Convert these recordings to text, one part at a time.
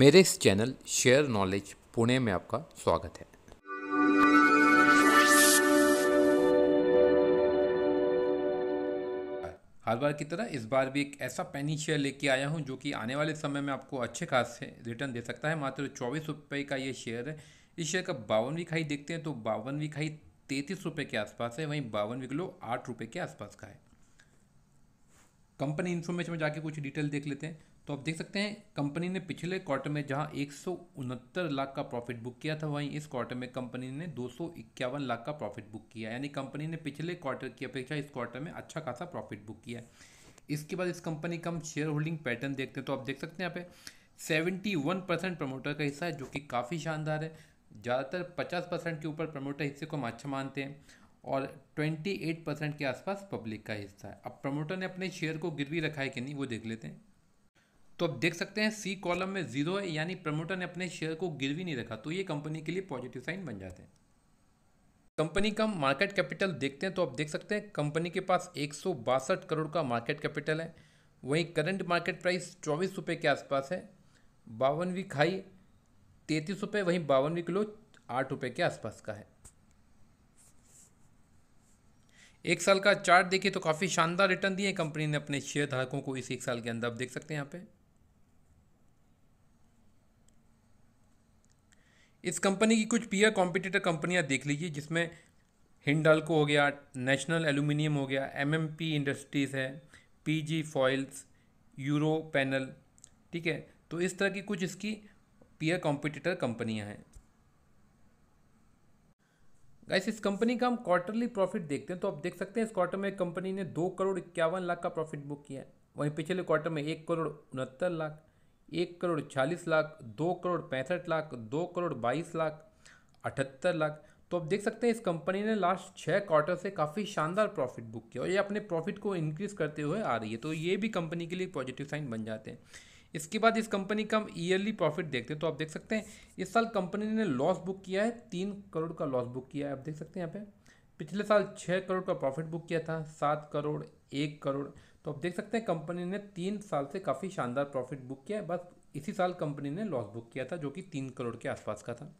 मेरे इस channel share knowledge Pune में आपका स्वागत है हर बार की तरह इस बार भी एक ऐसा पैनी शेयर लेके आया हूं जो कि आने वाले समय में आपको अच्छे खासे रिटर्न दे सकता है मात्र चौबीस रुपये का ये शेयर है इस शेयर का बावन खाई देखते हैं तो बावन खाई तैंतीस रुपये के आसपास है वहीं बावन किलो आठ रुपये के आसपास का है कंपनी इन्फॉर्मेशन में जाके कुछ डिटेल देख लेते हैं तो आप देख सकते हैं कंपनी ने पिछले क्वार्टर में जहां एक लाख का प्रॉफिट बुक किया था वहीं इस क्वार्टर में कंपनी ने दो लाख का प्रॉफिट बुक किया यानी कंपनी ने पिछले क्वार्टर की अपेक्षा इस क्वार्टर में अच्छा खासा प्रॉफिट बुक किया इसके बाद इस कंपनी का हम शेयर होल्डिंग पैटर्न देखते हैं तो आप देख सकते हैं यहाँ पे सेवेंटी वन परसेंट प्रमोटर का हिस्सा है जो कि काफ़ी शानदार है ज़्यादातर पचास परसेंट के ऊपर प्रमोटर हिस्से को हम अच्छा मानते हैं और ट्वेंटी एट परसेंट के आसपास पब्लिक का हिस्सा है अब प्रमोटर ने अपने शेयर को गिरवी रखा है कि नहीं वो देख लेते हैं तो आप देख सकते हैं सी कॉलम में जीरो है यानी प्रमोटर ने अपने शेयर को गिरवी नहीं रखा तो ये कंपनी के लिए पॉजिटिव साइन बन जाते हैं कंपनी का मार्केट कैपिटल देखते हैं तो आप देख सकते हैं कंपनी के पास एक करोड़ का मार्केट कैपिटल है वहीं करंट मार्केट प्राइस चौबीस रुपये के आसपास है बावनवीं खाई तैंतीस रुपये वहीं बावनवीं किलो आठ रुपये के आसपास का है एक साल का चार्ट देखिए तो काफ़ी शानदार रिटर्न दिए कंपनी ने अपने शेयर धारकों को इस एक साल के अंदर आप देख सकते हैं यहाँ पे इस कंपनी की कुछ पीयर कॉम्पिटिटर कंपनियां देख लीजिए जिसमें हिंडालको हो गया नेशनल एल्यूमिनियम हो गया एमएमपी इंडस्ट्रीज़ है पीजी फॉइल्स यूरो पैनल ठीक है तो इस तरह की कुछ इसकी पीयर कॉम्पिटिटर कंपनियां हैं गाइस इस कंपनी का हम क्वार्टरली प्रॉफिट देखते हैं तो आप देख सकते हैं इस क्वार्टर में कंपनी ने दो करोड़ इक्यावन लाख का प्रॉफिट बुक किया है वहीं पिछले क्वार्टर में एक करोड़ उनहत्तर लाख एक करोड़ छियालीस लाख दो करोड़ पैंसठ लाख दो करोड़ बाईस लाख अठहत्तर लाख तो आप देख सकते हैं इस कंपनी ने लास्ट छः क्वार्टर से काफ़ी शानदार प्रॉफिट बुक किया और ये अपने प्रॉफिट को इंक्रीज़ करते हुए आ रही है तो ये भी कंपनी के लिए पॉजिटिव साइन बन जाते हैं इसके बाद इस कंपनी का हम ईयरली प्रॉफिट देखते हैं तो आप देख सकते हैं इस साल कंपनी ने लॉस बुक किया है तीन करोड़ का लॉस बुक किया है आप देख सकते हैं यहाँ पे पिछले साल छः करोड़ का प्रॉफिट बुक किया था सात करोड़ एक करोड़ तो आप देख सकते हैं कंपनी ने तीन साल से काफ़ी शानदार प्रॉफिट बुक किया है बस इसी साल कंपनी ने लॉस बुक किया था जो कि तीन करोड़ के आसपास का था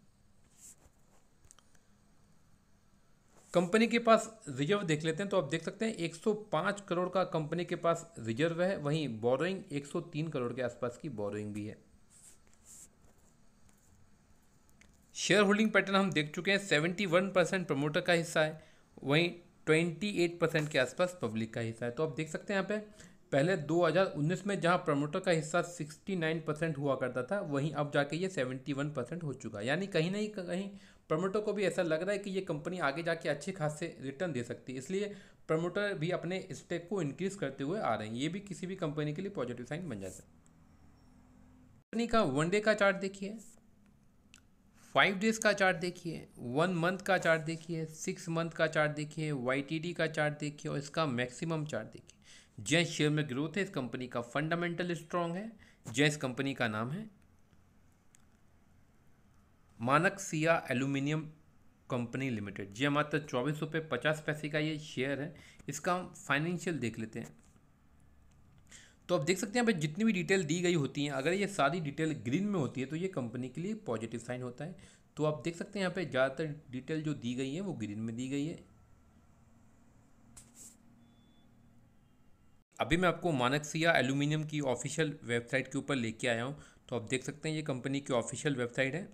कंपनी के पास रिजर्व देख लेते हैं तो आप देख सकते हैं 105 करोड़ का कंपनी के पास रिजर्व है वहीं बोरोइंग 103 करोड़ के आसपास की बोरोइंग भी है शेयर होल्डिंग पैटर्न हम देख चुके हैं 71 परसेंट प्रमोटर का हिस्सा है वहीं ट्वेंटी एट परसेंट के आसपास पब्लिक का हिस्सा है तो आप देख सकते हैं यहाँ पे पहले 2019 में जहाँ प्रमोटर का हिस्सा 69 परसेंट हुआ करता था वहीं अब जाके ये 71 परसेंट हो चुका है यानी कहीं ना कहीं प्रमोटर को भी ऐसा लग रहा है कि ये कंपनी आगे जाके अच्छे खासे रिटर्न दे सकती है इसलिए प्रमोटर भी अपने स्टेक को इंक्रीज करते हुए आ रहे हैं ये भी किसी भी कंपनी के लिए पॉजिटिव साइन बन जाता है कंपनी का वनडे का चार्ट देखिए फाइव डेज का चार्ट देखिए वन मंथ का चार्ट देखिए सिक्स मंथ का चार्ट देखिए वाई का चार्ट देखिए और इसका मैक्सिमम चार्ट देखिए जैस शेयर में ग्रोथ है इस कंपनी का फंडामेंटल स्ट्रांग है जैस कंपनी का नाम है Manaksia Aluminium Company Limited जी मात्र चौबीस रुपये पचास पैसे का ये शेयर है इसका हम फाइनेंशियल देख लेते हैं तो आप देख सकते हैं भाई जितनी भी डिटेल दी गई होती हैं अगर ये सारी डिटेल ग्रीन में होती है तो ये कंपनी के लिए पॉजिटिव साइन होता है तो आप देख सकते हैं यहाँ पे ज़्यादातर डिटेल जो दी गई है वो ग्रीन में दी गई है अभी मैं आपको मानकसिया एल्यूमिनियम की ऑफिशियल वेबसाइट के ऊपर लेके आया हूँ तो आप देख सकते हैं ये कंपनी की ऑफिशियल वेबसाइट है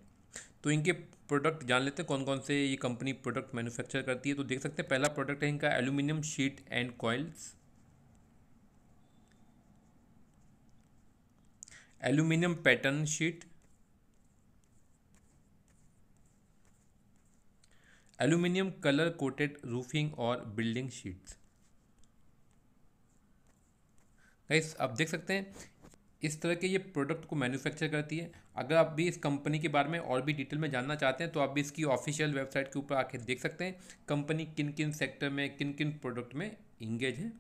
तो इनके प्रोडक्ट जान लेते हैं कौन कौन से ये कंपनी प्रोडक्ट मैन्युफैक्चर करती है तो देख सकते हैं पहला प्रोडक्ट है इनका aluminium sheet and coils aluminium pattern sheet aluminium colour coated roofing और बिल्डिंग शीट्स गाइस आप देख सकते हैं इस तरह के ये प्रोडक्ट को मैन्युफैक्चर करती है अगर आप भी इस कंपनी के बारे में और भी डिटेल में जानना चाहते हैं तो आप भी इसकी ऑफिशियल वेबसाइट के ऊपर आके देख सकते हैं कंपनी किन किन सेक्टर में किन किन प्रोडक्ट में इंगेज है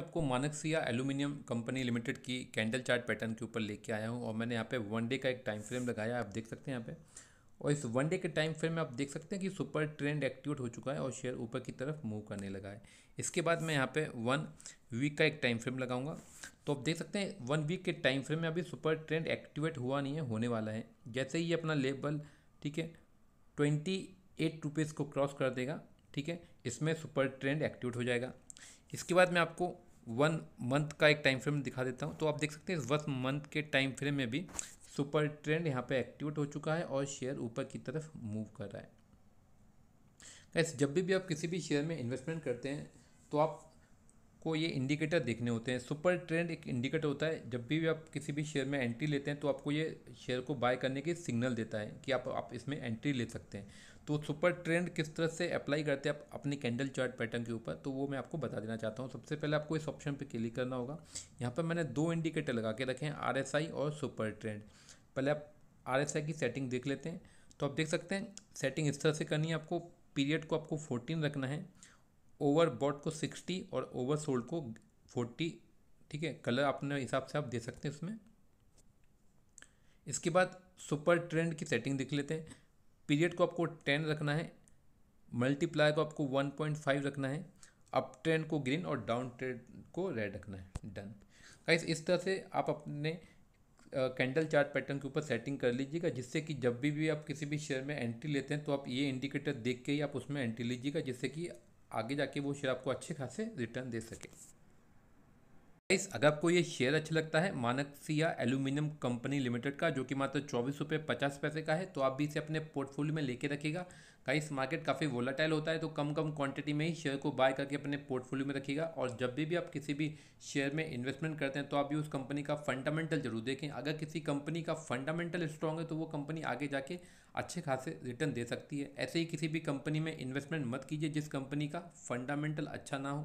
आपको Manaksia Aluminium Company Limited की कैंडल चार्ट पैटर्न के ऊपर लेके आया हूँ और मैंने यहाँ पे वन डे का एक टाइम फ्रेम लगाया आप देख सकते हैं यहाँ पे और इस वन डे के टाइम फ्रेम में आप देख सकते हैं कि सुपर ट्रेंड एक्टिवेट हो चुका है और शेयर ऊपर की तरफ मूव करने लगा है इसके बाद मैं यहाँ पे वन वीक का एक टाइम फ्रेम लगाऊंगा तो आप देख सकते हैं वन वीक के टाइम फ्रेम में अभी सुपर ट्रेंड एक्टिवेट हुआ नहीं है होने वाला है जैसे ही अपना लेबल ठीक है ट्वेंटी एट रुपीज़ को क्रॉस कर देगा ठीक है इसमें सुपर ट्रेंड एक्टिवेट हो जाएगा इसके बाद मैं आपको वन मंथ का एक टाइम फ्रेम दिखा देता हूँ तो आप देख सकते हैं इस वन मंथ के टाइम फ्रेम में भी सुपर ट्रेंड यहाँ पे एक्टिवेट हो चुका है और शेयर ऊपर की तरफ मूव कर रहा है कैसे जब भी, भी आप किसी भी शेयर में इन्वेस्टमेंट करते हैं तो आप आपको ये इंडिकेटर देखने होते हैं सुपर ट्रेंड एक इंडिकेटर होता है जब भी आप किसी भी शेयर में एंट्री लेते हैं तो आपको ये शेयर को बाय करने की सिग्नल देता है कि आप आप इसमें एंट्री ले सकते हैं तो सुपर ट्रेंड किस तरह से अप्लाई करते हैं आप अपने कैंडल चार्ट पैटर्न के ऊपर तो वो मैं आपको बता देना चाहता हूँ सबसे पहले आपको इस ऑप्शन पर क्लिक करना होगा यहाँ पर मैंने दो इंडिकेटर लगा के रखे हैं आर और सुपर ट्रेंड पहले आप आर की सेटिंग देख लेते हैं तो आप देख सकते हैं सेटिंग इस तरह से करनी है आपको पीरियड को आपको फोर्टीन रखना है ओवर बॉट को सिक्सटी और ओवर सोल्ड को फोर्टी ठीक है कलर अपने हिसाब से आप दे सकते हैं उसमें इसके बाद सुपर ट्रेंड की सेटिंग देख लेते हैं पीरियड को आपको टेन रखना है मल्टीप्लाई को आपको वन पॉइंट फाइव रखना है अप ट्रेंड को ग्रीन और डाउन ट्रेंड को रेड रखना है डन गाइस इस तरह से आप अपने कैंडल चार्ट पैटर्न के ऊपर सेटिंग कर लीजिएगा जिससे कि जब भी भी आप किसी भी शेयर में एंट्री लेते हैं तो आप ये इंडिकेटर देख के ही आप उसमें एंट्री लीजिएगा जिससे कि आगे जाके वो शेयर आपको अच्छे खासे रिटर्न दे सके इस अगर आपको ये शेयर अच्छा लगता है Manaksia Aluminium Company limited का जो कि मात्र चौबीस रुपये पचास पैसे का है तो आप भी इसे अपने पोर्टफोलियो में लेके रखिएगा गाइस मार्केट काफ़ी वोलाटाइल होता है तो कम कम क्वांटिटी में ही शेयर को बाय करके अपने पोर्टफोलियो में रखिएगा और जब भी भी आप किसी भी शेयर में इन्वेस्टमेंट करते हैं तो आप भी उस कंपनी का फंडामेंटल जरूर देखें अगर किसी कंपनी का फंडामेंटल स्ट्रॉन्ग है तो वो कंपनी आगे जाके अच्छे खासे रिटर्न दे सकती है ऐसे ही किसी भी कंपनी में इन्वेस्टमेंट मत कीजिए जिस कंपनी का फंडामेंटल अच्छा ना हो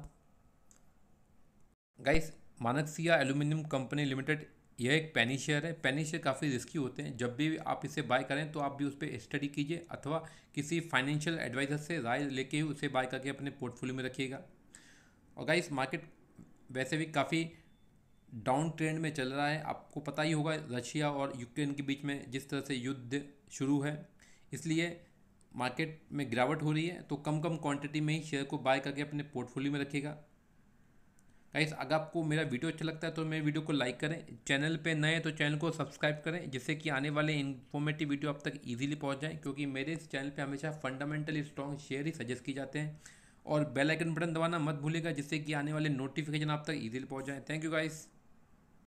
guys Manaksia Aluminium Company Limited यह एक पैनी शेयर है पैनी शेयर काफ़ी रिस्की होते हैं जब भी आप इसे बाय करें तो आप भी उस पर स्टडी कीजिए अथवा किसी फाइनेंशियल एडवाइज़र से राय लेके ही उसे बाय करके अपने पोर्टफोलियो में रखिएगा और गाइस मार्केट वैसे भी काफ़ी डाउन ट्रेंड में चल रहा है आपको पता ही होगा रशिया और यूक्रेन के बीच में जिस तरह से युद्ध शुरू है इसलिए मार्केट में गिरावट हो रही है तो कम कम क्वांटिटी में ही शेयर को बाय करके अपने पोर्टफोलियो में रखेगा गाइस अगर आपको मेरा वीडियो अच्छा लगता है तो मेरे वीडियो को लाइक करें चैनल पे नए तो चैनल को सब्सक्राइब करें जिससे कि आने वाले इन्फॉर्मेटिव वीडियो आप तक इजीली पहुंच जाएं क्योंकि मेरे इस चैनल पे हमेशा फंडामेंटली स्ट्रॉन्ग शेयर ही सजेस्ट किए जाते हैं और बेल आइकन बटन दबाना मत भूलेगा जिससे कि आने वाले नोटिफिकेशन आप तक ईजिली पहुँच जाएँ थैंक यू गाइस